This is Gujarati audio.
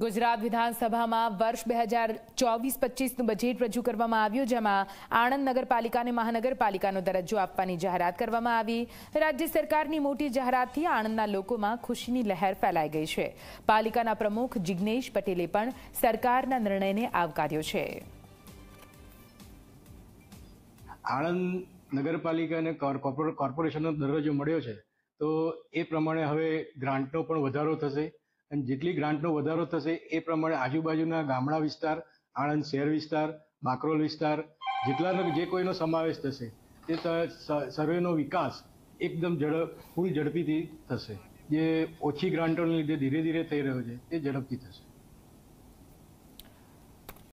ગુજરાત વિધાનસભામાં વર્ષ બે હજાર ચોવીસ પચીસનું બજેટ રજૂ કરવામાં આવ્યું જેમાં આણંદ નગરપાલિકાને મહાનગરપાલિકાનો દરજ્જો આપવાની જાહેરાત કરવામાં આવી રાજ્ય સરકારની મોટી જાહેરાતથી આણંદના લોકોમાં ખુશીની લહેર ફેલાઈ ગઈ છે પાલિકાના પ્રમુખ જિજ્ઞેશ પટેલે પણ સરકારના નિર્ણયને આવકાર્યો છે આણંદ નગરપાલિકા અને કોર્પોરેશનનો દરજ્જો મળ્યો છે તો એ પ્રમાણે હવે ગ્રાન્ટનો પણ વધારો થશે અને જેટલી ગ્રાન્ટનો વધારો થશે એ પ્રમાણે આજુબાજુના ગામડા વિસ્તાર આણંદ શહેર વિસ્તાર માકરોલ વિસ્તાર જેટલાનો જે કોઈનો સમાવેશ થશે તે સર્વેનો વિકાસ એકદમ ઝડપ ફૂલ ઝડપીથી થશે જે ઓછી ગ્રાન્ટોને લીધે ધીરે ધીરે થઈ રહ્યો છે તે ઝડપથી થશે